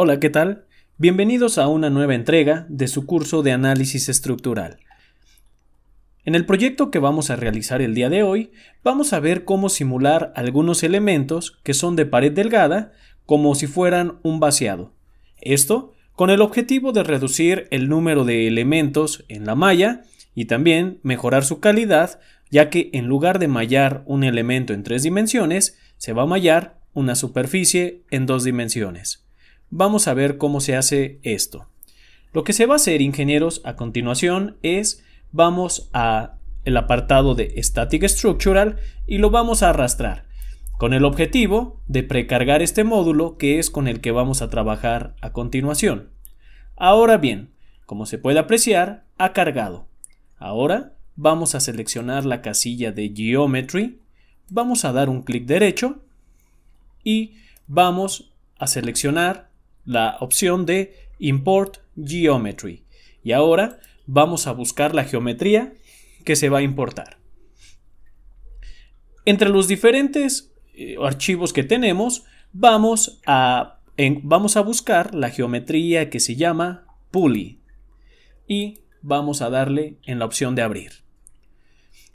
Hola, ¿qué tal? Bienvenidos a una nueva entrega de su curso de análisis estructural. En el proyecto que vamos a realizar el día de hoy, vamos a ver cómo simular algunos elementos que son de pared delgada como si fueran un vaciado. Esto con el objetivo de reducir el número de elementos en la malla y también mejorar su calidad, ya que en lugar de mallar un elemento en tres dimensiones, se va a mallar una superficie en dos dimensiones. Vamos a ver cómo se hace esto. Lo que se va a hacer, ingenieros, a continuación es vamos a el apartado de Static Structural y lo vamos a arrastrar con el objetivo de precargar este módulo que es con el que vamos a trabajar a continuación. Ahora bien, como se puede apreciar, ha cargado. Ahora vamos a seleccionar la casilla de Geometry, vamos a dar un clic derecho y vamos a seleccionar la opción de Import Geometry. Y ahora vamos a buscar la geometría que se va a importar. Entre los diferentes eh, archivos que tenemos, vamos a, vamos a buscar la geometría que se llama Pulley. Y vamos a darle en la opción de abrir.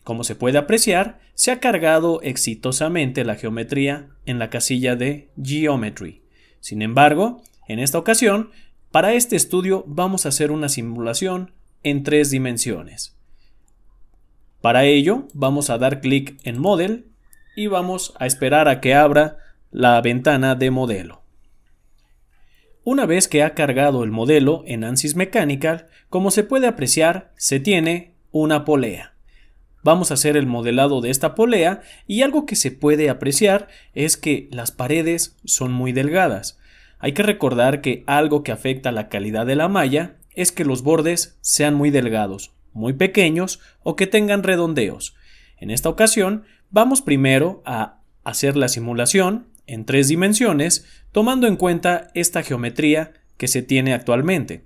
Como se puede apreciar, se ha cargado exitosamente la geometría en la casilla de Geometry. Sin embargo, en esta ocasión, para este estudio vamos a hacer una simulación en tres dimensiones. Para ello, vamos a dar clic en Model y vamos a esperar a que abra la ventana de modelo. Una vez que ha cargado el modelo en ANSYS Mechanical, como se puede apreciar, se tiene una polea. Vamos a hacer el modelado de esta polea y algo que se puede apreciar es que las paredes son muy delgadas. Hay que recordar que algo que afecta la calidad de la malla es que los bordes sean muy delgados, muy pequeños o que tengan redondeos. En esta ocasión vamos primero a hacer la simulación en tres dimensiones tomando en cuenta esta geometría que se tiene actualmente.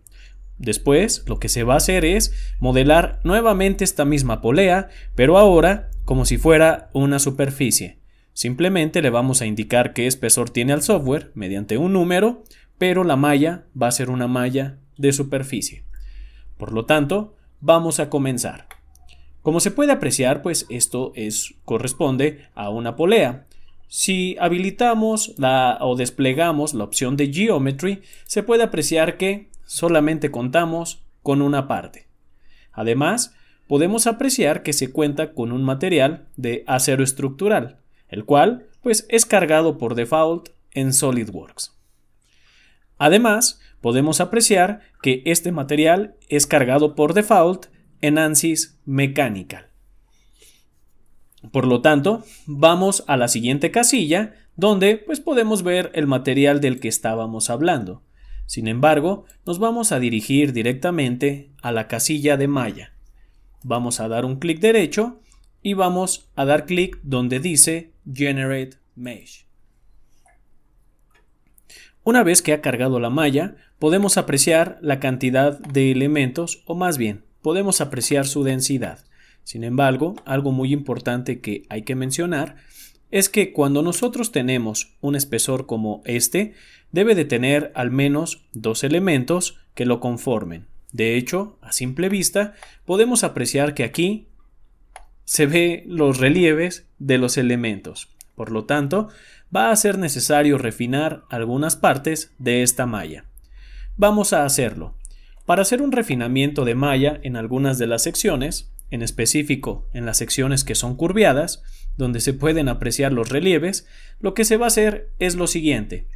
Después lo que se va a hacer es modelar nuevamente esta misma polea pero ahora como si fuera una superficie. Simplemente le vamos a indicar qué espesor tiene al software mediante un número, pero la malla va a ser una malla de superficie. Por lo tanto, vamos a comenzar. Como se puede apreciar, pues esto corresponde a una polea. Si habilitamos o desplegamos la opción de Geometry, se puede apreciar que solamente contamos con una parte. Además, podemos apreciar que se cuenta con un material de acero estructural, el cual pues es cargado por default en SolidWorks. Además, podemos apreciar que este material es cargado por default en ANSYS Mechanical. Por lo tanto, vamos a la siguiente casilla donde pues podemos ver el material del que estábamos hablando. Sin embargo, nos vamos a dirigir directamente a la casilla de malla. Vamos a dar un clic derecho y vamos a dar clic donde dice Generate Mesh. Una vez que ha cargado la malla, podemos apreciar la cantidad de elementos o más bien, podemos apreciar su densidad. Sin embargo, algo muy importante que hay que mencionar es que cuando nosotros tenemos un espesor como este, debe de tener al menos dos elementos que lo conformen. De hecho, a simple vista, podemos apreciar que aquí se ve los relieves de los elementos. Por lo tanto, va a ser necesario refinar algunas partes de esta malla. Vamos a hacerlo. Para hacer un refinamiento de malla en algunas de las secciones, en específico en las secciones que son curviadas, donde se pueden apreciar los relieves, lo que se va a hacer es lo siguiente.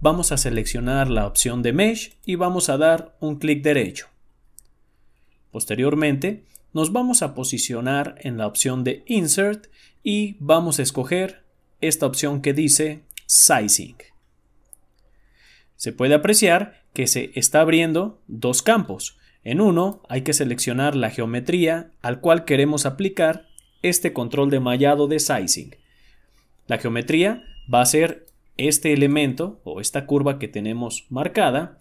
Vamos a seleccionar la opción de Mesh y vamos a dar un clic derecho. Posteriormente, nos vamos a posicionar en la opción de Insert y vamos a escoger esta opción que dice Sizing. Se puede apreciar que se está abriendo dos campos. En uno hay que seleccionar la geometría al cual queremos aplicar este control de mallado de sizing. La geometría va a ser este elemento o esta curva que tenemos marcada.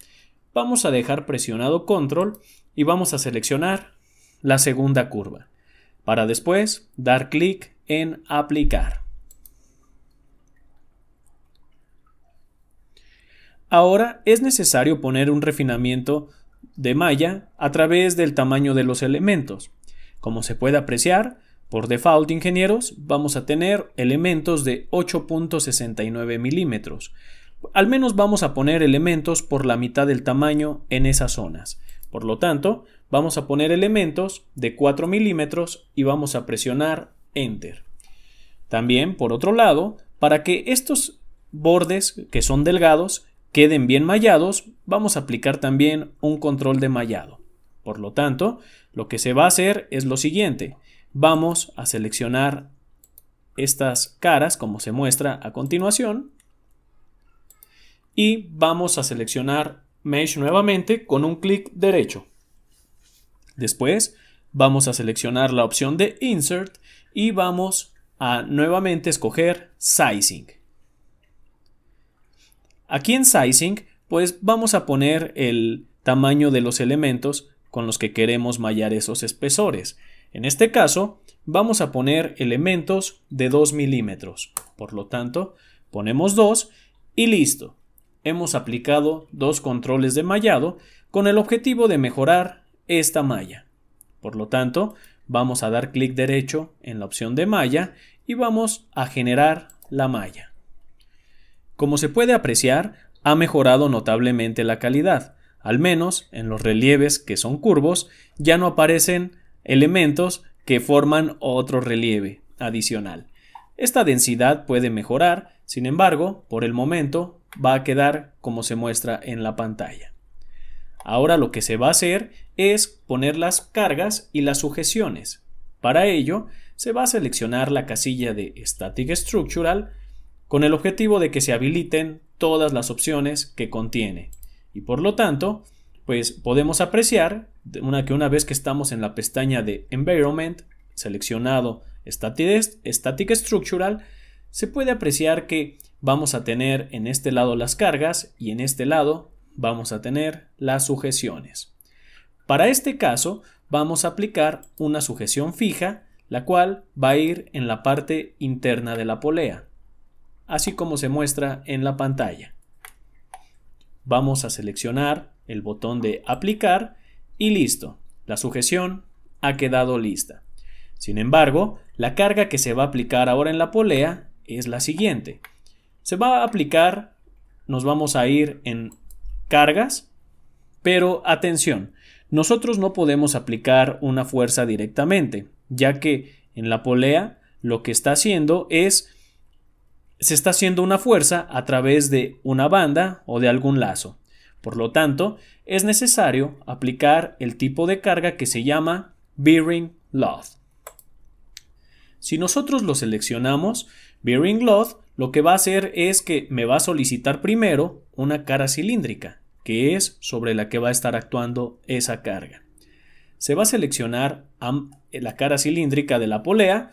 Vamos a dejar presionado control y vamos a seleccionar la segunda curva, para después dar clic en aplicar. Ahora es necesario poner un refinamiento de malla a través del tamaño de los elementos. Como se puede apreciar, por default, ingenieros, vamos a tener elementos de 8.69 milímetros. Al menos vamos a poner elementos por la mitad del tamaño en esas zonas. Por lo tanto, Vamos a poner elementos de 4 milímetros y vamos a presionar Enter. También, por otro lado, para que estos bordes que son delgados queden bien mallados, vamos a aplicar también un control de mallado. Por lo tanto, lo que se va a hacer es lo siguiente. Vamos a seleccionar estas caras como se muestra a continuación y vamos a seleccionar Mesh nuevamente con un clic derecho. Después vamos a seleccionar la opción de Insert y vamos a nuevamente escoger Sizing. Aquí en Sizing, pues vamos a poner el tamaño de los elementos con los que queremos mallar esos espesores. En este caso, vamos a poner elementos de 2 milímetros. Por lo tanto, ponemos 2 y listo. Hemos aplicado dos controles de mallado con el objetivo de mejorar esta malla. Por lo tanto, vamos a dar clic derecho en la opción de malla y vamos a generar la malla. Como se puede apreciar, ha mejorado notablemente la calidad. Al menos en los relieves que son curvos ya no aparecen elementos que forman otro relieve adicional. Esta densidad puede mejorar, sin embargo, por el momento va a quedar como se muestra en la pantalla. Ahora lo que se va a hacer es poner las cargas y las sujeciones. Para ello, se va a seleccionar la casilla de Static Structural con el objetivo de que se habiliten todas las opciones que contiene. Y por lo tanto, pues podemos apreciar una, que una vez que estamos en la pestaña de Environment, seleccionado Static, Static Structural, se puede apreciar que vamos a tener en este lado las cargas y en este lado vamos a tener las sujeciones. Para este caso vamos a aplicar una sujeción fija, la cual va a ir en la parte interna de la polea, así como se muestra en la pantalla. Vamos a seleccionar el botón de aplicar y listo, la sujeción ha quedado lista. Sin embargo, la carga que se va a aplicar ahora en la polea es la siguiente. Se va a aplicar, nos vamos a ir en cargas, pero atención, nosotros no podemos aplicar una fuerza directamente, ya que en la polea lo que está haciendo es se está haciendo una fuerza a través de una banda o de algún lazo. Por lo tanto, es necesario aplicar el tipo de carga que se llama bearing load. Si nosotros lo seleccionamos, bearing load lo que va a hacer es que me va a solicitar primero una cara cilíndrica, que es sobre la que va a estar actuando esa carga. Se va a seleccionar eh, la cara cilíndrica de la polea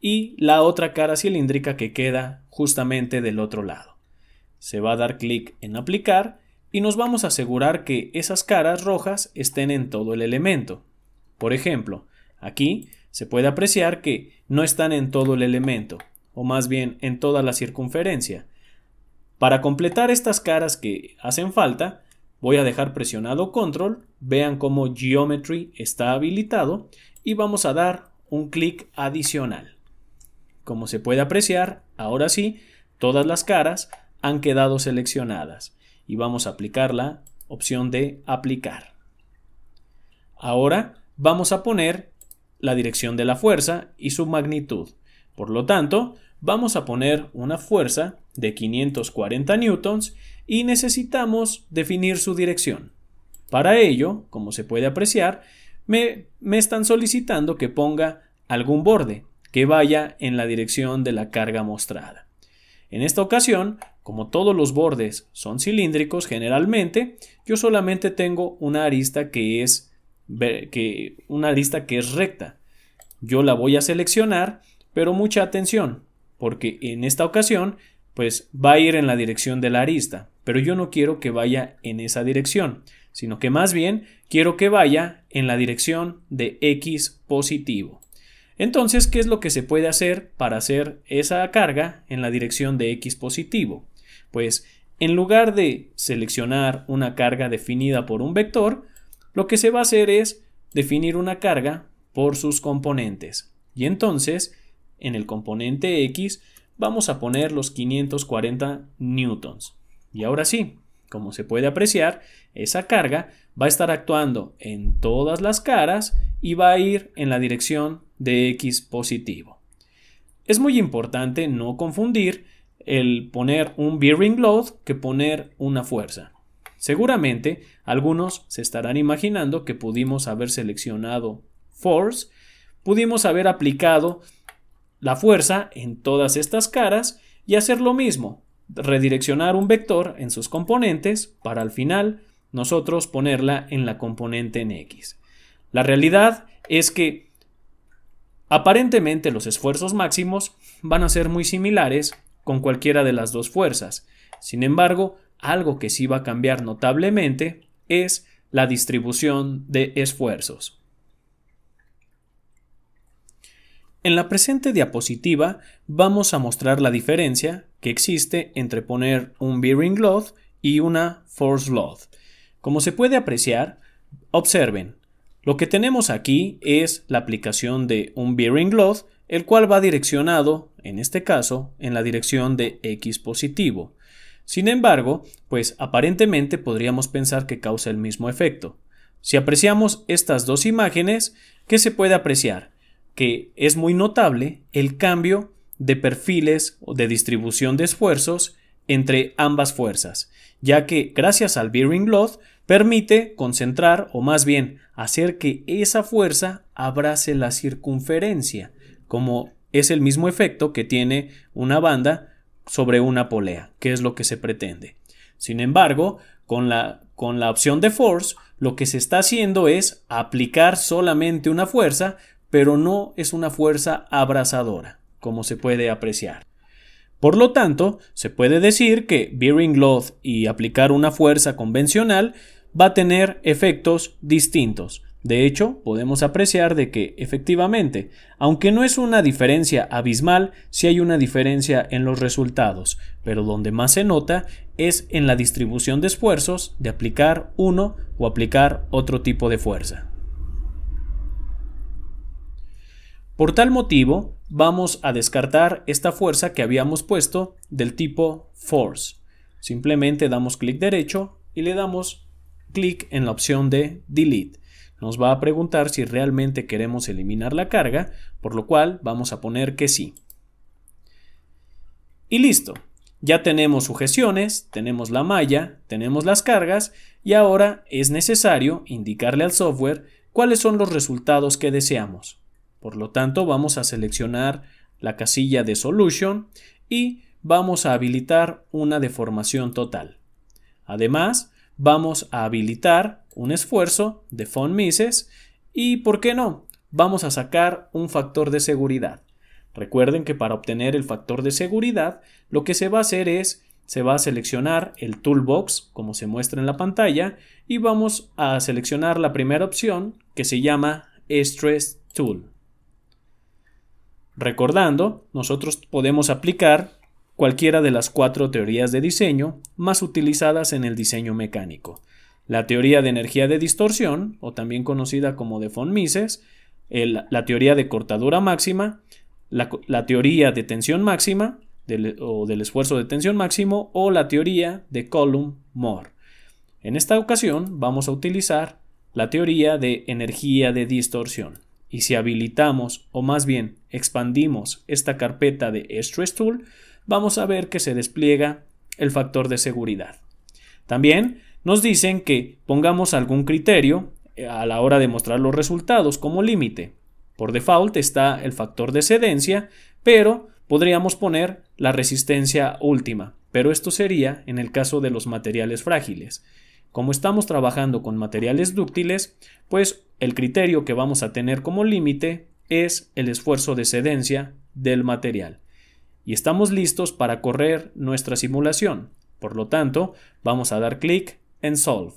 y la otra cara cilíndrica que queda justamente del otro lado. Se va a dar clic en aplicar y nos vamos a asegurar que esas caras rojas estén en todo el elemento. Por ejemplo, aquí se puede apreciar que no están en todo el elemento, o más bien en toda la circunferencia. Para completar estas caras que hacen falta, voy a dejar presionado control, vean cómo Geometry está habilitado y vamos a dar un clic adicional. Como se puede apreciar, ahora sí, todas las caras han quedado seleccionadas y vamos a aplicar la opción de aplicar. Ahora vamos a poner la dirección de la fuerza y su magnitud. Por lo tanto, vamos a poner una fuerza de 540 newtons y necesitamos definir su dirección. Para ello, como se puede apreciar, me, me están solicitando que ponga algún borde que vaya en la dirección de la carga mostrada. En esta ocasión, como todos los bordes son cilíndricos generalmente, yo solamente tengo una arista que es, que, una arista que es recta. Yo la voy a seleccionar pero mucha atención, porque en esta ocasión, pues va a ir en la dirección de la arista, pero yo no quiero que vaya en esa dirección, sino que más bien quiero que vaya en la dirección de X positivo. Entonces, ¿qué es lo que se puede hacer para hacer esa carga en la dirección de X positivo? Pues, en lugar de seleccionar una carga definida por un vector, lo que se va a hacer es definir una carga por sus componentes. Y entonces, en el componente X vamos a poner los 540 newtons. Y ahora sí, como se puede apreciar, esa carga va a estar actuando en todas las caras y va a ir en la dirección de X positivo. Es muy importante no confundir el poner un bearing load que poner una fuerza. Seguramente algunos se estarán imaginando que pudimos haber seleccionado force, pudimos haber aplicado la fuerza en todas estas caras y hacer lo mismo, redireccionar un vector en sus componentes para al final nosotros ponerla en la componente en x. La realidad es que aparentemente los esfuerzos máximos van a ser muy similares con cualquiera de las dos fuerzas. Sin embargo, algo que sí va a cambiar notablemente es la distribución de esfuerzos. En la presente diapositiva vamos a mostrar la diferencia que existe entre poner un bearing load y una force load. Como se puede apreciar, observen, lo que tenemos aquí es la aplicación de un bearing load, el cual va direccionado, en este caso, en la dirección de X positivo. Sin embargo, pues aparentemente podríamos pensar que causa el mismo efecto. Si apreciamos estas dos imágenes, ¿qué se puede apreciar? que es muy notable el cambio de perfiles o de distribución de esfuerzos entre ambas fuerzas, ya que gracias al Bearing Load permite concentrar o más bien hacer que esa fuerza abrace la circunferencia, como es el mismo efecto que tiene una banda sobre una polea, que es lo que se pretende. Sin embargo, con la, con la opción de force, lo que se está haciendo es aplicar solamente una fuerza pero no es una fuerza abrasadora, como se puede apreciar. Por lo tanto, se puede decir que Bearing Load y aplicar una fuerza convencional va a tener efectos distintos. De hecho, podemos apreciar de que efectivamente, aunque no es una diferencia abismal, sí hay una diferencia en los resultados, pero donde más se nota es en la distribución de esfuerzos de aplicar uno o aplicar otro tipo de fuerza. Por tal motivo, vamos a descartar esta fuerza que habíamos puesto del tipo force. Simplemente damos clic derecho y le damos clic en la opción de delete. Nos va a preguntar si realmente queremos eliminar la carga, por lo cual vamos a poner que sí. Y listo. Ya tenemos sujeciones, tenemos la malla, tenemos las cargas y ahora es necesario indicarle al software cuáles son los resultados que deseamos. Por lo tanto, vamos a seleccionar la casilla de Solution y vamos a habilitar una deformación total. Además, vamos a habilitar un esfuerzo de Font Mises y, ¿por qué no? Vamos a sacar un factor de seguridad. Recuerden que para obtener el factor de seguridad, lo que se va a hacer es, se va a seleccionar el toolbox, como se muestra en la pantalla, y vamos a seleccionar la primera opción que se llama Stress Tool. Recordando, nosotros podemos aplicar cualquiera de las cuatro teorías de diseño más utilizadas en el diseño mecánico. La teoría de energía de distorsión, o también conocida como de von Mises, la teoría de cortadura máxima, la, teoría de tensión máxima del, o del esfuerzo de tensión máximo o la teoría de column mohr En esta ocasión vamos a utilizar la teoría de energía de distorsión. Y si habilitamos, o más bien expandimos esta carpeta de Stress Tool, vamos a ver que se despliega el factor de seguridad. También nos dicen que pongamos algún criterio eh, a la hora de mostrar los resultados como límite. Por default está el factor de cedencia pero podríamos poner la resistencia última, pero esto sería en el caso de los materiales frágiles. Como estamos trabajando con materiales dúctiles, pues el criterio que vamos a tener como límite es el esfuerzo de cedencia del material. Y estamos listos para correr nuestra simulación. Por lo tanto, vamos a dar clic en Solve.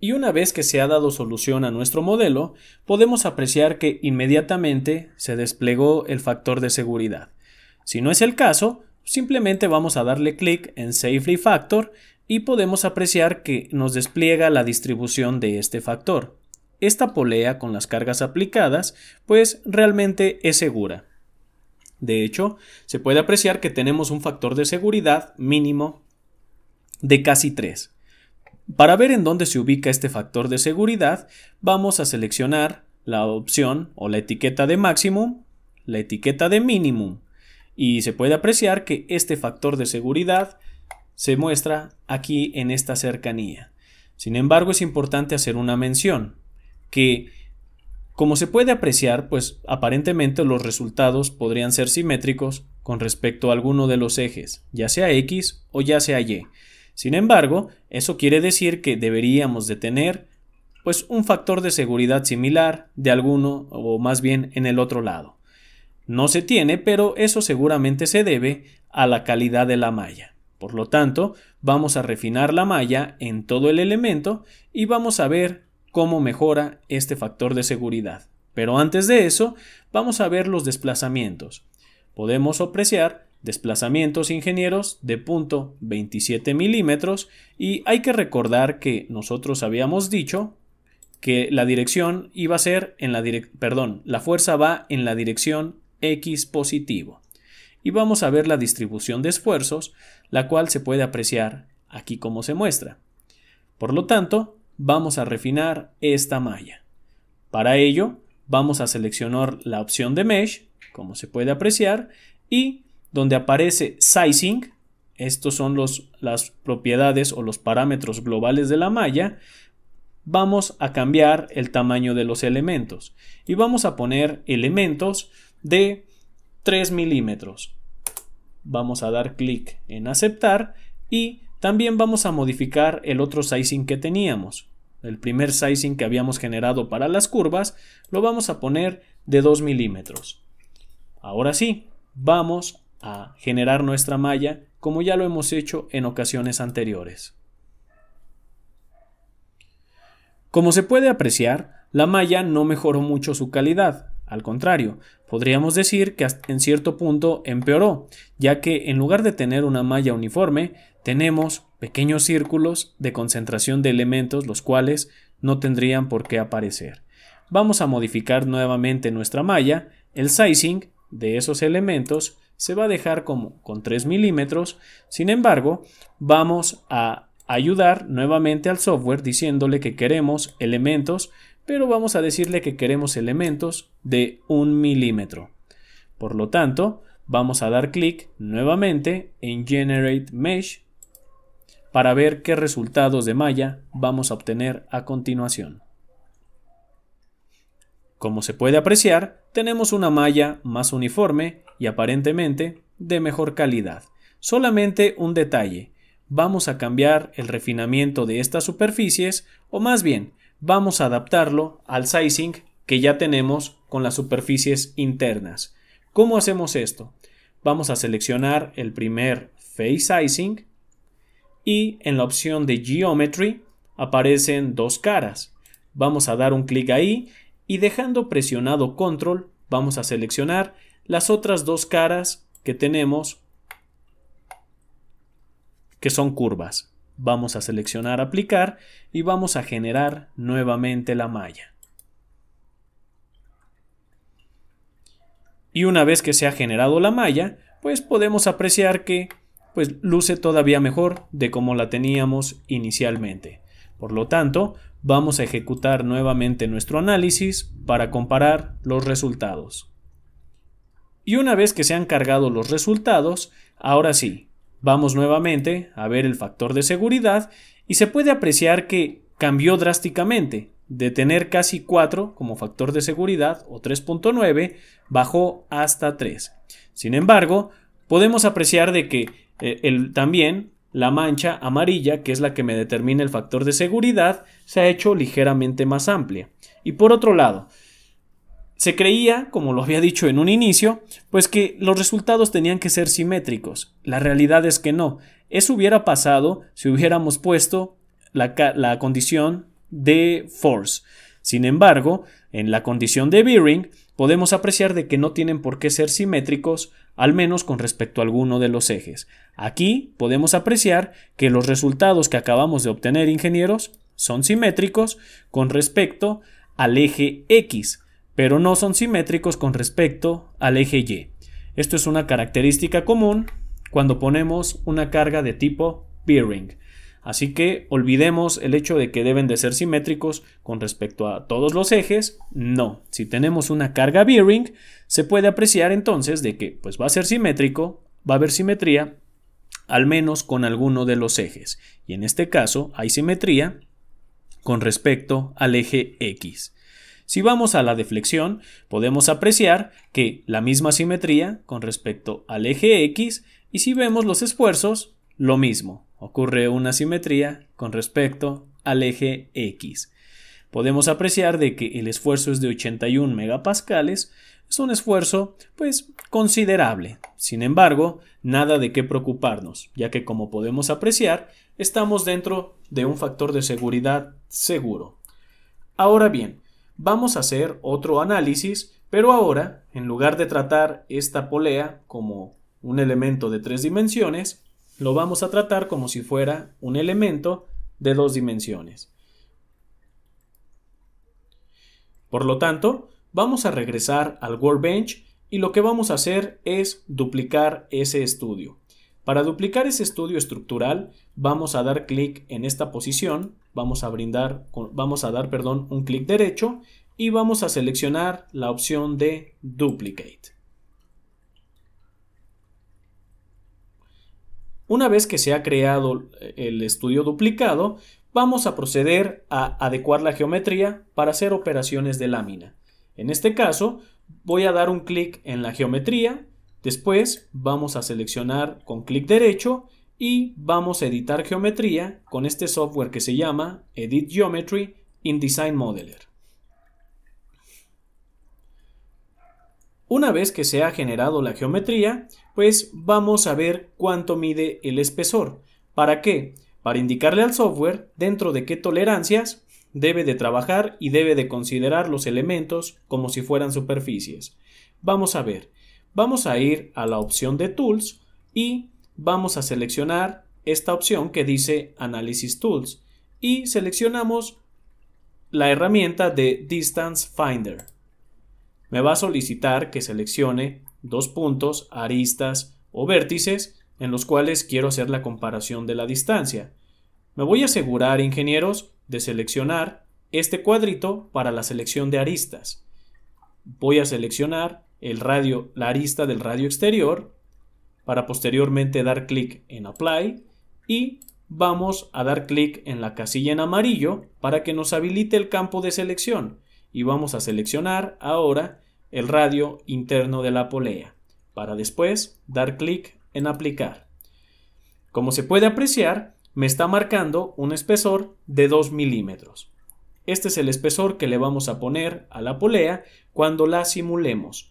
Y una vez que se ha dado solución a nuestro modelo, podemos apreciar que inmediatamente se desplegó el factor de seguridad. Si no es el caso, simplemente vamos a darle clic en Safely Factor y podemos apreciar que nos despliega la distribución de este factor. Esta polea con las cargas aplicadas pues realmente es segura. De hecho, se puede apreciar que tenemos un factor de seguridad mínimo de casi 3. Para ver en dónde se ubica este factor de seguridad, vamos a seleccionar la opción o la etiqueta de máximo, la etiqueta de mínimo. y se puede apreciar que este factor de seguridad se muestra aquí en esta cercanía. Sin embargo, es importante hacer una mención, que como se puede apreciar, pues aparentemente los resultados podrían ser simétricos con respecto a alguno de los ejes, ya sea X o ya sea Y. Sin embargo, eso quiere decir que deberíamos de tener pues un factor de seguridad similar de alguno o más bien en el otro lado. No se tiene, pero eso seguramente se debe a la calidad de la malla. Por lo tanto, vamos a refinar la malla en todo el elemento y vamos a ver cómo mejora este factor de seguridad. Pero antes de eso, vamos a ver los desplazamientos. Podemos apreciar desplazamientos ingenieros de punto 27 milímetros y hay que recordar que nosotros habíamos dicho que la dirección iba a ser en la perdón, la fuerza va en la dirección X positivo y vamos a ver la distribución de esfuerzos, la cual se puede apreciar aquí como se muestra. Por lo tanto, vamos a refinar esta malla. Para ello, vamos a seleccionar la opción de Mesh, como se puede apreciar, y donde aparece Sizing, estos son los, las propiedades o los parámetros globales de la malla, vamos a cambiar el tamaño de los elementos y vamos a poner elementos de 3 milímetros Vamos a dar clic en aceptar y también vamos a modificar el otro sizing que teníamos. El primer sizing que habíamos generado para las curvas lo vamos a poner de 2 milímetros. Ahora sí, vamos a generar nuestra malla como ya lo hemos hecho en ocasiones anteriores. Como se puede apreciar, la malla no mejoró mucho su calidad, al contrario, podríamos decir que en cierto punto empeoró, ya que en lugar de tener una malla uniforme, tenemos pequeños círculos de concentración de elementos los cuales no tendrían por qué aparecer. Vamos a modificar nuevamente nuestra malla, el sizing de esos elementos se va a dejar como con 3 milímetros, sin embargo vamos a ayudar nuevamente al software diciéndole que queremos elementos pero vamos a decirle que queremos elementos de un milímetro. Por lo tanto, vamos a dar clic nuevamente en Generate Mesh para ver qué resultados de malla vamos a obtener a continuación. Como se puede apreciar, tenemos una malla más uniforme y aparentemente de mejor calidad. Solamente un detalle, vamos a cambiar el refinamiento de estas superficies o más bien vamos a adaptarlo al sizing que ya tenemos con las superficies internas. ¿Cómo hacemos esto? Vamos a seleccionar el primer Face Sizing y en la opción de Geometry aparecen dos caras. Vamos a dar un clic ahí y dejando presionado Control vamos a seleccionar las otras dos caras que tenemos que son curvas. Vamos a seleccionar aplicar y vamos a generar nuevamente la malla. Y una vez que se ha generado la malla, pues podemos apreciar que pues luce todavía mejor de como la teníamos inicialmente. Por lo tanto, vamos a ejecutar nuevamente nuestro análisis para comparar los resultados. Y una vez que se han cargado los resultados, ahora sí, Vamos nuevamente a ver el factor de seguridad y se puede apreciar que cambió drásticamente. De tener casi 4 como factor de seguridad o 3.9, bajó hasta 3. Sin embargo, podemos apreciar de que eh, también la mancha amarilla, que es la que me determina el factor de seguridad, se ha hecho ligeramente más amplia. Y por otro lado, se creía, como lo había dicho en un inicio, pues que los resultados tenían que ser simétricos. La realidad es que no. Eso hubiera pasado si hubiéramos puesto la, condición de force. Sin embargo, en la condición de bearing, podemos apreciar de que no tienen por qué ser simétricos, al menos con respecto a alguno de los ejes. Aquí podemos apreciar que los resultados que acabamos de obtener, ingenieros, son simétricos con respecto al eje X pero no son simétricos con respecto al eje Y. Esto es una característica común cuando ponemos una carga de tipo bearing. Así que olvidemos el hecho de que deben de ser simétricos con respecto a todos los ejes. No, si tenemos una carga bearing, se puede apreciar entonces de que pues va a ser simétrico, va a haber simetría, al menos con alguno de los ejes. Y en este caso hay simetría con respecto al eje X. Si vamos a la deflexión, podemos apreciar que la misma simetría con respecto al eje X y si vemos los esfuerzos, lo mismo. Ocurre una simetría con respecto al eje X. Podemos apreciar de que el esfuerzo es de 81 megapascales, es un esfuerzo pues considerable. Sin embargo, nada de qué preocuparnos, ya que como podemos apreciar, estamos dentro de un factor de seguridad seguro. Ahora bien, vamos a hacer otro análisis, pero ahora, en lugar de tratar esta polea como un elemento de tres dimensiones, lo vamos a tratar como si fuera un elemento de dos dimensiones. Por lo tanto, vamos a regresar al workbench y lo que vamos a hacer es duplicar ese estudio. Para duplicar ese estudio estructural, vamos a dar clic en esta posición, vamos a brindar, vamos a dar, perdón, un clic derecho y vamos a seleccionar la opción de Duplicate. Una vez que se ha creado el estudio duplicado, vamos a proceder a adecuar la geometría para hacer operaciones de lámina. En este caso, voy a dar un clic en la geometría, Después vamos a seleccionar con clic derecho y vamos a editar geometría con este software que se llama Edit Geometry in Design Modeler. Una vez que se ha generado la geometría, pues vamos a ver cuánto mide el espesor. ¿Para qué? Para indicarle al software dentro de qué tolerancias debe de trabajar y debe de considerar los elementos como si fueran superficies. Vamos a ver. Vamos a ir a la opción de Tools y vamos a seleccionar esta opción que dice Análisis Tools y seleccionamos la herramienta de Distance Finder. Me va a solicitar que seleccione dos puntos, aristas o vértices en los cuales quiero hacer la comparación de la distancia. Me voy a asegurar, ingenieros, de seleccionar este cuadrito para la selección de aristas. Voy a seleccionar el radio, la arista del radio exterior para posteriormente dar clic en Apply y vamos a dar clic en la casilla en amarillo para que nos habilite el campo de selección y vamos a seleccionar ahora el radio interno de la polea para después dar clic en aplicar. Como se puede apreciar, me está marcando un espesor de 2 milímetros. Este es el espesor que le vamos a poner a la polea cuando la simulemos.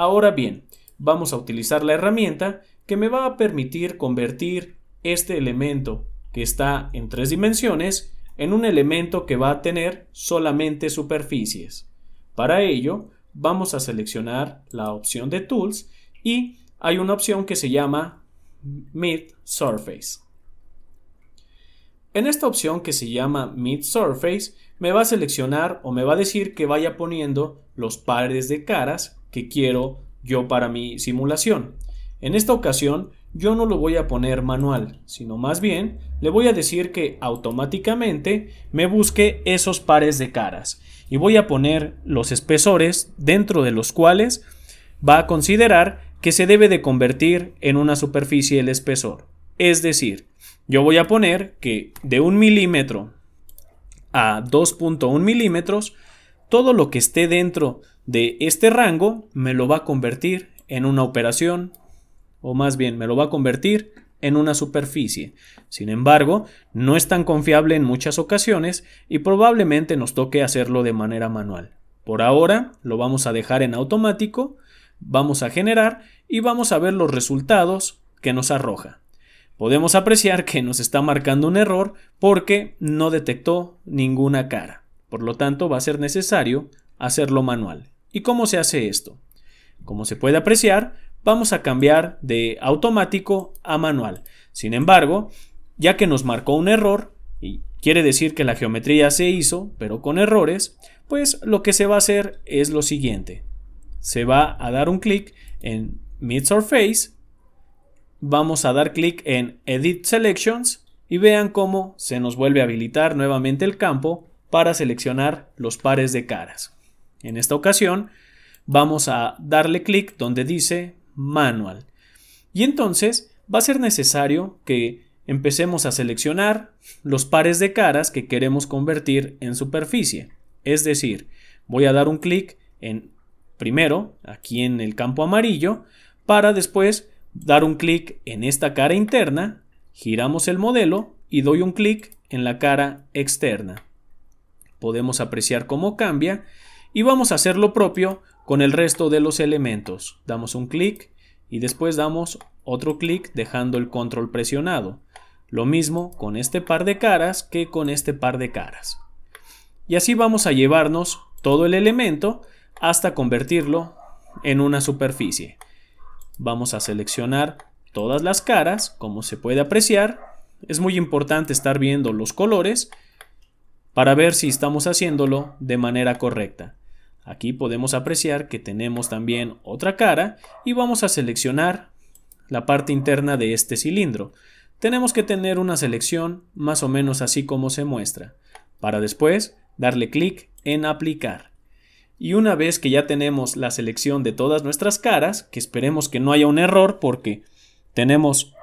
Ahora bien, vamos a utilizar la herramienta que me va a permitir convertir este elemento que está en tres dimensiones en un elemento que va a tener solamente superficies. Para ello, vamos a seleccionar la opción de Tools y hay una opción que se llama Mid Surface. En esta opción que se llama Mid Surface, me va a seleccionar o me va a decir que vaya poniendo los pares de caras que quiero yo para mi simulación. En esta ocasión yo no lo voy a poner manual, sino más bien le voy a decir que automáticamente me busque esos pares de caras y voy a poner los espesores dentro de los cuales va a considerar que se debe de convertir en una superficie el espesor. Es decir, yo voy a poner que de un milímetro a 2.1 milímetros, todo lo que esté dentro de este rango me lo va a convertir en una operación o más bien me lo va a convertir en una superficie. Sin embargo, no es tan confiable en muchas ocasiones y probablemente nos toque hacerlo de manera manual. Por ahora lo vamos a dejar en automático, vamos a generar y vamos a ver los resultados que nos arroja. Podemos apreciar que nos está marcando un error porque no detectó ninguna cara. Por lo tanto, va a ser necesario hacerlo manual. ¿Y cómo se hace esto? Como se puede apreciar, vamos a cambiar de automático a manual. Sin embargo, ya que nos marcó un error, y quiere decir que la geometría se hizo, pero con errores, pues lo que se va a hacer es lo siguiente. Se va a dar un clic en Mid Surface, vamos a dar clic en Edit Selections y vean cómo se nos vuelve a habilitar nuevamente el campo para seleccionar los pares de caras. En esta ocasión vamos a darle clic donde dice manual. Y entonces va a ser necesario que empecemos a seleccionar los pares de caras que queremos convertir en superficie. Es decir, voy a dar un clic en primero aquí en el campo amarillo para después dar un clic en esta cara interna, giramos el modelo y doy un clic en la cara externa. Podemos apreciar cómo cambia y vamos a hacer lo propio con el resto de los elementos. Damos un clic y después damos otro clic dejando el control presionado. Lo mismo con este par de caras que con este par de caras. Y así vamos a llevarnos todo el elemento hasta convertirlo en una superficie. Vamos a seleccionar todas las caras, como se puede apreciar. Es muy importante estar viendo los colores para ver si estamos haciéndolo de manera correcta. Aquí podemos apreciar que tenemos también otra cara y vamos a seleccionar la parte interna de este cilindro. Tenemos que tener una selección más o menos así como se muestra, para después darle clic en aplicar. Y una vez que ya tenemos la selección de todas nuestras caras, que esperemos que no haya un error porque tenemos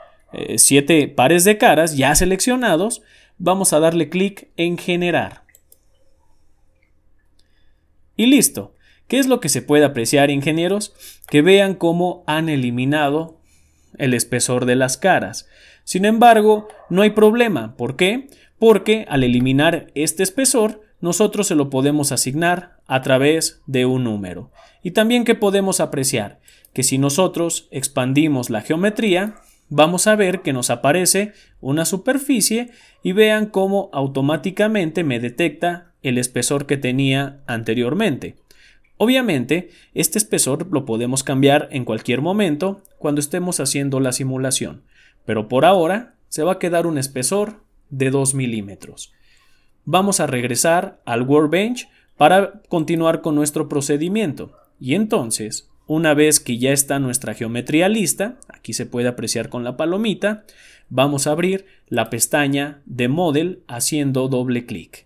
7 eh, pares de caras ya seleccionados, vamos a darle clic en generar. Y listo. ¿Qué es lo que se puede apreciar, ingenieros? Que vean cómo han eliminado el espesor de las caras. Sin embargo, no hay problema. ¿Por qué? Porque al eliminar este espesor, nosotros se lo podemos asignar a través de un número. Y también que podemos apreciar que si nosotros expandimos la geometría, vamos a ver que nos aparece una superficie y vean cómo automáticamente me detecta el espesor que tenía anteriormente. Obviamente, este espesor lo podemos cambiar en cualquier momento cuando estemos haciendo la simulación, pero por ahora se va a quedar un espesor de 2 milímetros. Vamos a regresar al Workbench para continuar con nuestro procedimiento y entonces una vez que ya está nuestra geometría lista, aquí se puede apreciar con la palomita, vamos a abrir la pestaña de Model haciendo doble clic.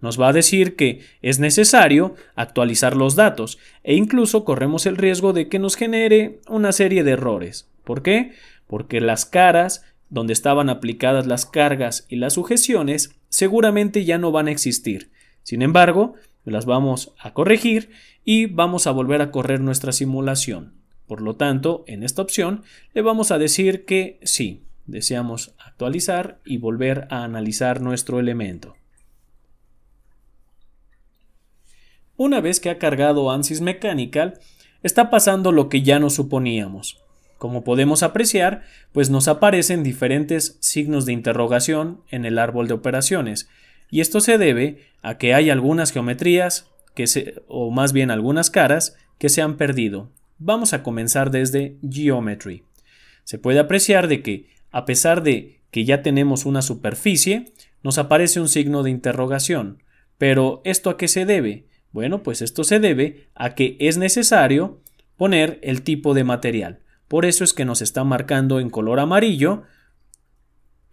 Nos va a decir que es necesario actualizar los datos e incluso corremos el riesgo de que nos genere una serie de errores. ¿Por qué? Porque las caras donde estaban aplicadas las cargas y las sujeciones seguramente ya no van a existir. Sin embargo, las vamos a corregir y vamos a volver a correr nuestra simulación. Por lo tanto, en esta opción le vamos a decir que sí, deseamos actualizar y volver a analizar nuestro elemento. Una vez que ha cargado ANSYS Mechanical, está pasando lo que ya nos suponíamos. Como podemos apreciar, pues nos aparecen diferentes signos de interrogación en el árbol de operaciones, y esto se debe a que hay algunas geometrías, que o más bien algunas caras, que se han perdido. Vamos a comenzar desde Geometry. Se puede apreciar de que, a pesar de que ya tenemos una superficie, nos aparece un signo de interrogación. Pero ¿esto a qué se debe? Bueno, pues esto se debe a que es necesario poner el tipo de material. Por eso es que nos está marcando en color amarillo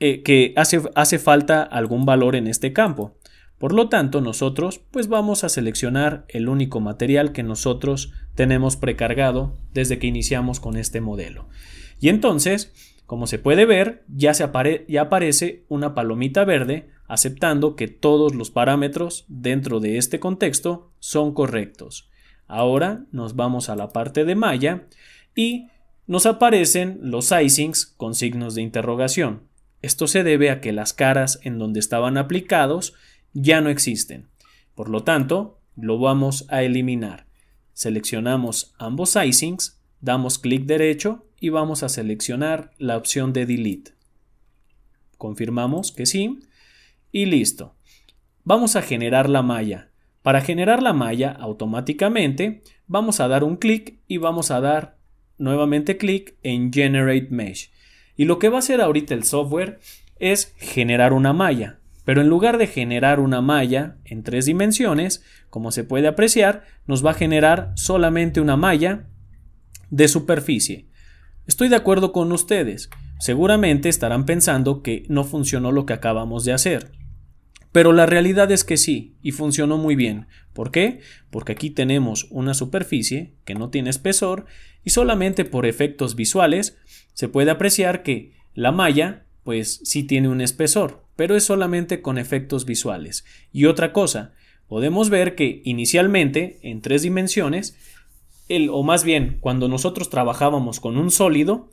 eh, que hace, falta algún valor en este campo. Por lo tanto, nosotros pues vamos a seleccionar el único material que nosotros tenemos precargado desde que iniciamos con este modelo. Y entonces, como se puede ver, ya, ya aparece una palomita verde aceptando que todos los parámetros dentro de este contexto son correctos. Ahora nos vamos a la parte de malla y nos aparecen los sizings con signos de interrogación. Esto se debe a que las caras en donde estaban aplicados ya no existen. Por lo tanto, lo vamos a eliminar. Seleccionamos ambos sizings, damos clic derecho y vamos a seleccionar la opción de Delete. Confirmamos que sí y listo. Vamos a generar la malla. Para generar la malla automáticamente vamos a dar un clic y vamos a dar nuevamente clic en Generate Mesh. Y lo que va a hacer ahorita el software es generar una malla. Pero en lugar de generar una malla en tres dimensiones, como se puede apreciar, nos va a generar solamente una malla de superficie. Estoy de acuerdo con ustedes. Seguramente estarán pensando que no funcionó lo que acabamos de hacer. Pero la realidad es que sí, y funcionó muy bien. ¿Por qué? Porque aquí tenemos una superficie que no tiene espesor y solamente por efectos visuales se puede apreciar que la malla, pues sí tiene un espesor, pero es solamente con efectos visuales. Y otra cosa, podemos ver que inicialmente, en tres dimensiones, el, o más bien, cuando nosotros trabajábamos con un sólido,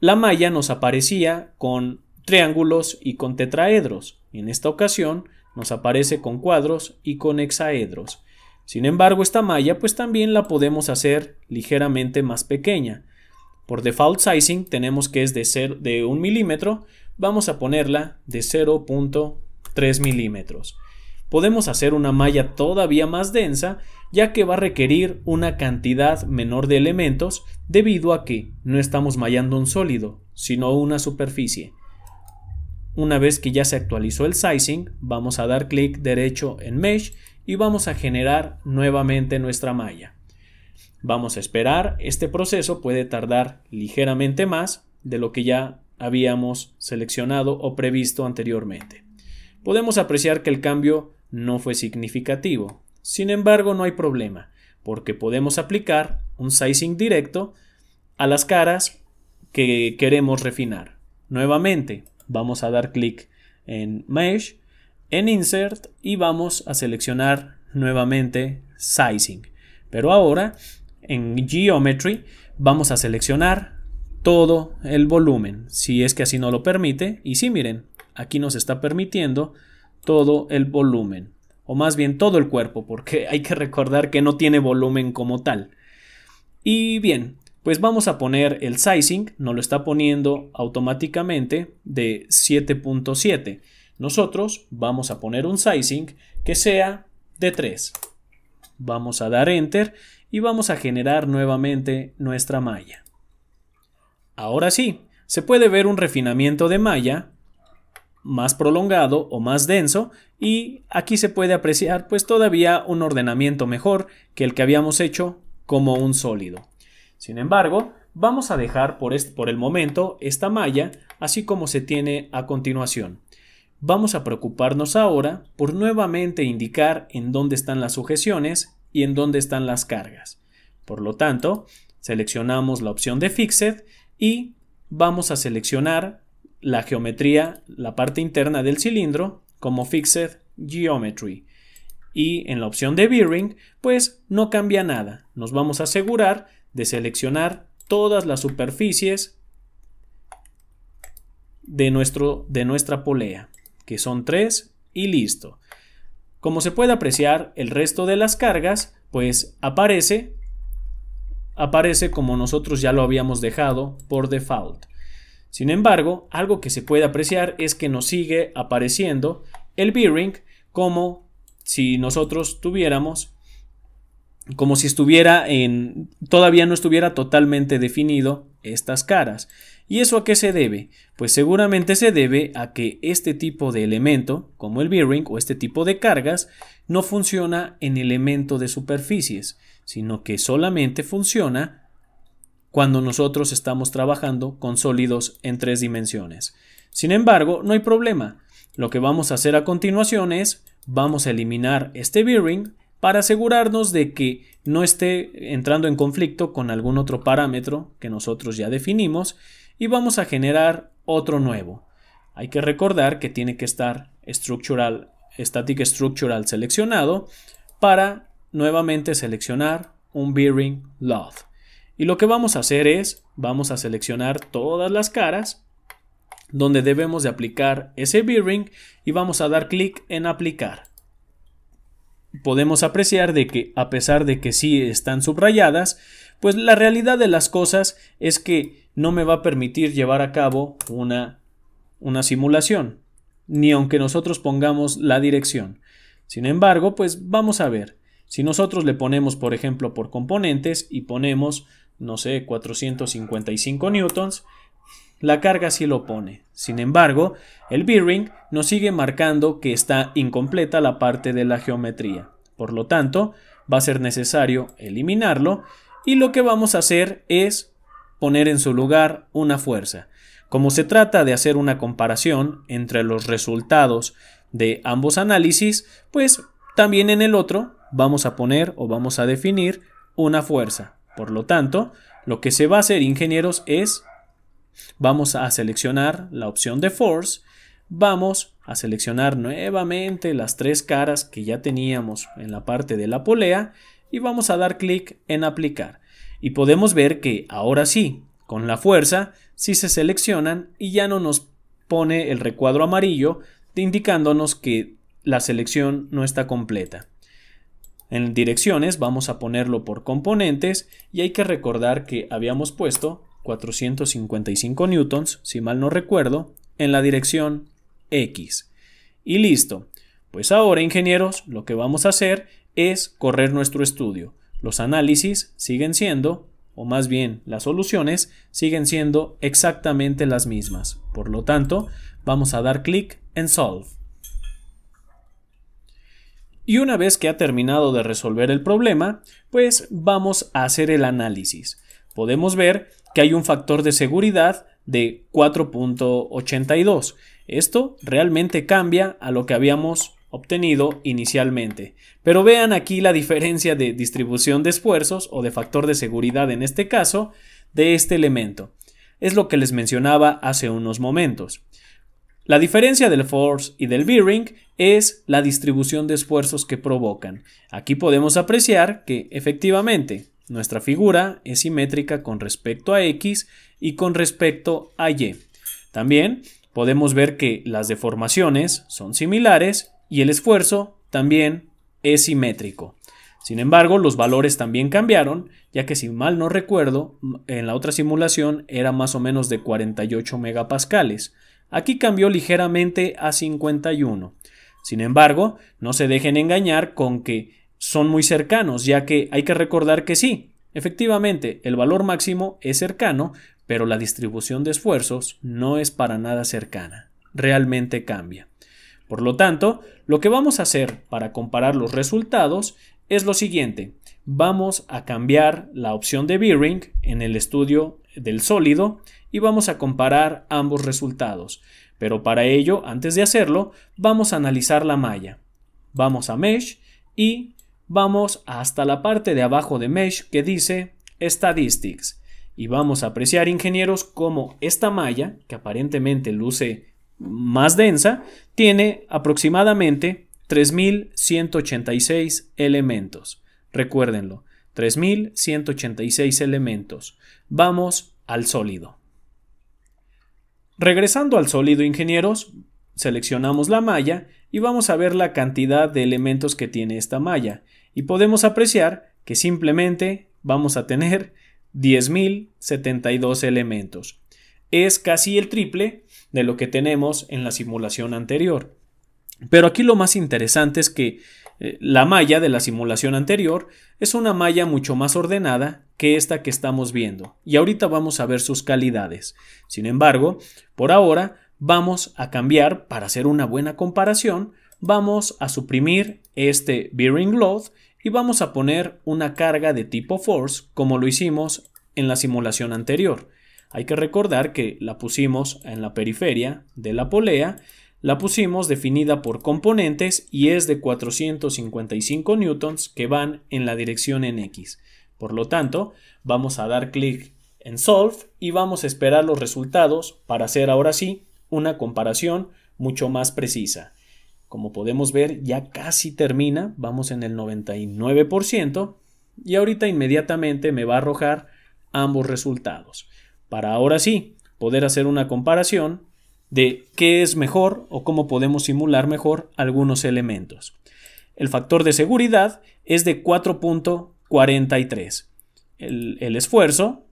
la malla nos aparecía con triángulos y con tetraedros. En esta ocasión nos aparece con cuadros y con hexaedros. Sin embargo, esta malla pues también la podemos hacer ligeramente más pequeña. Por default sizing tenemos que es de, de 1 milímetro, vamos a ponerla de 0.3 milímetros. Podemos hacer una malla todavía más densa ya que va a requerir una cantidad menor de elementos debido a que no estamos mallando un sólido, sino una superficie. Una vez que ya se actualizó el sizing, vamos a dar clic derecho en Mesh y vamos a generar nuevamente nuestra malla. Vamos a esperar, este proceso puede tardar ligeramente más de lo que ya habíamos seleccionado o previsto anteriormente. Podemos apreciar que el cambio no fue significativo. Sin embargo, no hay problema, porque podemos aplicar un sizing directo a las caras que queremos refinar. Nuevamente, vamos a dar clic en Mesh, en Insert y vamos a seleccionar nuevamente Sizing. Pero ahora en Geometry vamos a seleccionar todo el volumen, si es que así no lo permite. Y sí, miren, aquí nos está permitiendo todo el volumen, o más bien todo el cuerpo, porque hay que recordar que no tiene volumen como tal. Y bien, pues vamos a poner el sizing, nos lo está poniendo automáticamente de 7.7. Nosotros vamos a poner un sizing que sea de 3. Vamos a dar enter y vamos a generar nuevamente nuestra malla. Ahora sí, se puede ver un refinamiento de malla más prolongado o más denso y aquí se puede apreciar pues todavía un ordenamiento mejor que el que habíamos hecho como un sólido. Sin embargo, vamos a dejar por, por el momento esta malla así como se tiene a continuación. Vamos a preocuparnos ahora por nuevamente indicar en dónde están las sujeciones y en dónde están las cargas. Por lo tanto, seleccionamos la opción de Fixed y vamos a seleccionar la geometría, la parte interna del cilindro, como Fixed Geometry. Y en la opción de Bearing, pues no cambia nada. Nos vamos a asegurar de seleccionar todas las superficies de, nuestro, de nuestra polea, que son tres, y listo. Como se puede apreciar, el resto de las cargas, pues aparece, aparece como nosotros ya lo habíamos dejado por default. Sin embargo, algo que se puede apreciar es que nos sigue apareciendo el bearing como si nosotros tuviéramos, como si estuviera en, todavía no estuviera totalmente definido estas caras. ¿Y eso a qué se debe? Pues seguramente se debe a que este tipo de elemento, como el bearing o este tipo de cargas, no funciona en elemento de superficies, sino que solamente funciona cuando nosotros estamos trabajando con sólidos en tres dimensiones. Sin embargo, no hay problema. Lo que vamos a hacer a continuación es, vamos a eliminar este bearing para asegurarnos de que no esté entrando en conflicto con algún otro parámetro que nosotros ya definimos y vamos a generar otro nuevo. Hay que recordar que tiene que estar structural, static structural seleccionado para nuevamente seleccionar un bearing load. Y lo que vamos a hacer es, vamos a seleccionar todas las caras donde debemos de aplicar ese bearing y vamos a dar clic en aplicar. Podemos apreciar de que a pesar de que sí están subrayadas, pues la realidad de las cosas es que no me va a permitir llevar a cabo una, una simulación, ni aunque nosotros pongamos la dirección. Sin embargo, pues vamos a ver. Si nosotros le ponemos, por ejemplo, por componentes y ponemos, no sé, 455 newtons, la carga sí lo pone. Sin embargo, el bearing nos sigue marcando que está incompleta la parte de la geometría. Por lo tanto, va a ser necesario eliminarlo y lo que vamos a hacer es poner en su lugar una fuerza. Como se trata de hacer una comparación entre los resultados de ambos análisis, pues también en el otro vamos a poner o vamos a definir una fuerza. Por lo tanto, lo que se va a hacer ingenieros es, vamos a seleccionar la opción de force, vamos a seleccionar nuevamente las tres caras que ya teníamos en la parte de la polea y vamos a dar clic en aplicar. Y podemos ver que ahora sí, con la fuerza, sí se seleccionan y ya no nos pone el recuadro amarillo indicándonos que la selección no está completa. En direcciones vamos a ponerlo por componentes y hay que recordar que habíamos puesto 455 newtons, si mal no recuerdo, en la dirección X. Y listo. Pues ahora, ingenieros, lo que vamos a hacer es correr nuestro estudio. Los análisis siguen siendo, o más bien las soluciones, siguen siendo exactamente las mismas. Por lo tanto, vamos a dar clic en Solve. Y una vez que ha terminado de resolver el problema, pues vamos a hacer el análisis. Podemos ver que hay un factor de seguridad de 4.82. Esto realmente cambia a lo que habíamos obtenido inicialmente. Pero vean aquí la diferencia de distribución de esfuerzos o de factor de seguridad en este caso de este elemento. Es lo que les mencionaba hace unos momentos. La diferencia del force y del bearing es la distribución de esfuerzos que provocan. Aquí podemos apreciar que efectivamente nuestra figura es simétrica con respecto a X y con respecto a Y. También podemos ver que las deformaciones son similares y el esfuerzo también es simétrico. Sin embargo, los valores también cambiaron, ya que si mal no recuerdo, en la otra simulación era más o menos de 48 megapascales. Aquí cambió ligeramente a 51. Sin embargo, no se dejen engañar con que son muy cercanos, ya que hay que recordar que sí, efectivamente, el valor máximo es cercano, pero la distribución de esfuerzos no es para nada cercana, realmente cambia. Por lo tanto, lo que vamos a hacer para comparar los resultados es lo siguiente. Vamos a cambiar la opción de Bearing en el estudio del sólido y vamos a comparar ambos resultados. Pero para ello, antes de hacerlo, vamos a analizar la malla. Vamos a Mesh y vamos hasta la parte de abajo de Mesh que dice Statistics. Y vamos a apreciar, ingenieros, como esta malla, que aparentemente luce más densa, tiene aproximadamente 3.186 elementos. Recuérdenlo, 3.186 elementos. Vamos al sólido. Regresando al sólido, ingenieros, seleccionamos la malla y vamos a ver la cantidad de elementos que tiene esta malla y podemos apreciar que simplemente vamos a tener 10.072 elementos es casi el triple de lo que tenemos en la simulación anterior. Pero aquí lo más interesante es que eh, la malla de la simulación anterior es una malla mucho más ordenada que esta que estamos viendo y ahorita vamos a ver sus calidades. Sin embargo, por ahora vamos a cambiar para hacer una buena comparación, vamos a suprimir este bearing load y vamos a poner una carga de tipo force como lo hicimos en la simulación anterior. Hay que recordar que la pusimos en la periferia de la polea, la pusimos definida por componentes y es de 455 newtons que van en la dirección en X. Por lo tanto, vamos a dar clic en Solve y vamos a esperar los resultados para hacer ahora sí una comparación mucho más precisa. Como podemos ver, ya casi termina, vamos en el 99% y ahorita inmediatamente me va a arrojar ambos resultados para ahora sí poder hacer una comparación de qué es mejor o cómo podemos simular mejor algunos elementos. El factor de seguridad es de 4.43. El, esfuerzo,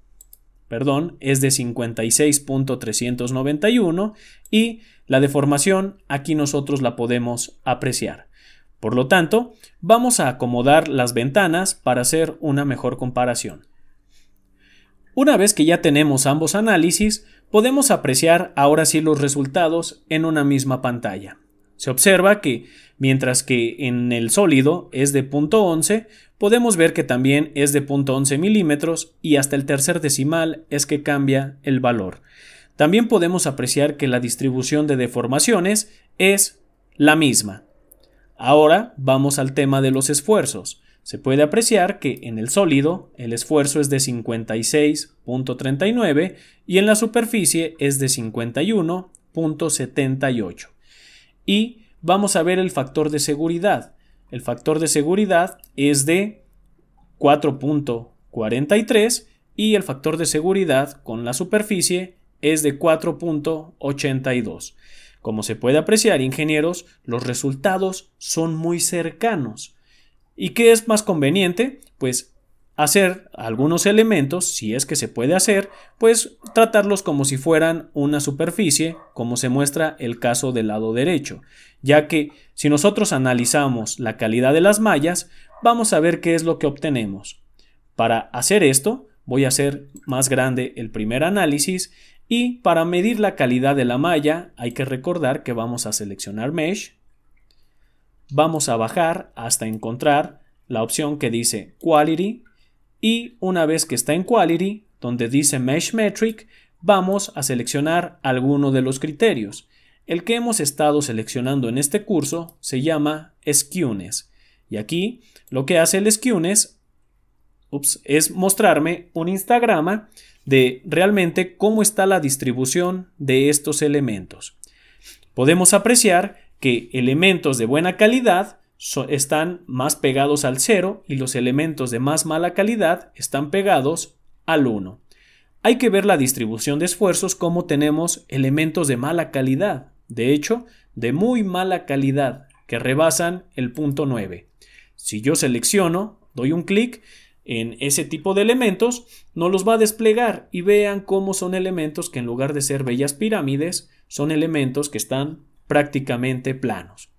perdón, es de 56.391 y la deformación aquí nosotros la podemos apreciar. Por lo tanto, vamos a acomodar las ventanas para hacer una mejor comparación. Una vez que ya tenemos ambos análisis, podemos apreciar ahora sí los resultados en una misma pantalla. Se observa que, mientras que en el sólido es de 0.11, podemos ver que también es de 0.11 milímetros y hasta el tercer decimal es que cambia el valor. También podemos apreciar que la distribución de deformaciones es la misma. Ahora vamos al tema de los esfuerzos. Se puede apreciar que en el sólido el esfuerzo es de 56.39 y en la superficie es de 51.78. Y vamos a ver el factor de seguridad. El factor de seguridad es de 4.43 y el factor de seguridad con la superficie es de 4.82. Como se puede apreciar, ingenieros, los resultados son muy cercanos. ¿Y qué es más conveniente? Pues hacer algunos elementos, si es que se puede hacer, pues tratarlos como si fueran una superficie, como se muestra el caso del lado derecho, ya que si nosotros analizamos la calidad de las mallas, vamos a ver qué es lo que obtenemos. Para hacer esto, voy a hacer más grande el primer análisis y para medir la calidad de la malla hay que recordar que vamos a seleccionar Mesh, vamos a bajar hasta encontrar la opción que dice Quality y una vez que está en Quality, donde dice Mesh Metric, vamos a seleccionar alguno de los criterios. El que hemos estado seleccionando en este curso se llama Skewness y aquí lo que hace el Skewness es mostrarme un instagrama de realmente cómo está la distribución de estos elementos. Podemos apreciar que elementos de buena calidad están más pegados al 0 y los elementos de más mala calidad están pegados al 1. Hay que ver la distribución de esfuerzos como tenemos elementos de mala calidad, de hecho, de muy mala calidad, que rebasan el punto 9. Si yo selecciono, doy un clic en ese tipo de elementos, no los va a desplegar y vean cómo son elementos que en lugar de ser bellas pirámides, son elementos que están prácticamente planos.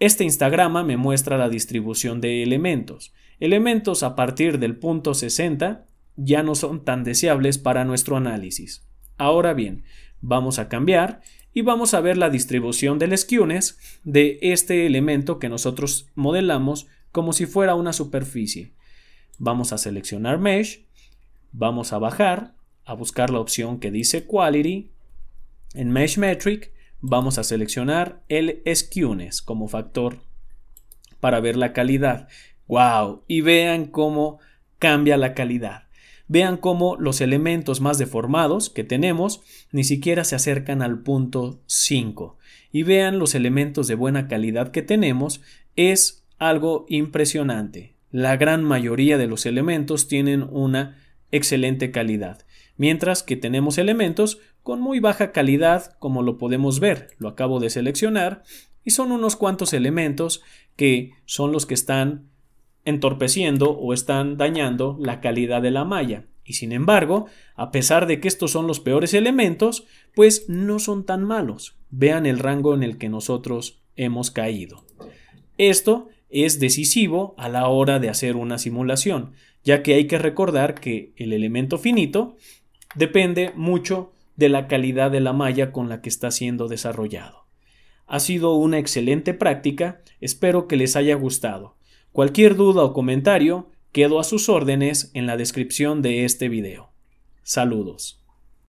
Este instagrama me muestra la distribución de elementos. Elementos a partir del punto 60 ya no son tan deseables para nuestro análisis. Ahora bien, vamos a cambiar y vamos a ver la distribución del skewness de este elemento que nosotros modelamos como si fuera una superficie. Vamos a seleccionar Mesh, vamos a bajar, a buscar la opción que dice Quality, en Mesh Metric, vamos a seleccionar el skewness como factor para ver la calidad. ¡Wow! Y vean cómo cambia la calidad. Vean cómo los elementos más deformados que tenemos ni siquiera se acercan al punto 5. Y vean los elementos de buena calidad que tenemos, es algo impresionante. La gran mayoría de los elementos tienen una excelente calidad, mientras que tenemos elementos con muy baja calidad como lo podemos ver, lo acabo de seleccionar y son unos cuantos elementos que son los que están entorpeciendo o están dañando la calidad de la malla. Y sin embargo, a pesar de que estos son los peores elementos, pues no son tan malos. Vean el rango en el que nosotros hemos caído. Esto es decisivo a la hora de hacer una simulación, ya que hay que recordar que el elemento finito depende mucho de la calidad de la malla con la que está siendo desarrollado. Ha sido una excelente práctica, espero que les haya gustado. Cualquier duda o comentario, quedo a sus órdenes en la descripción de este video. Saludos.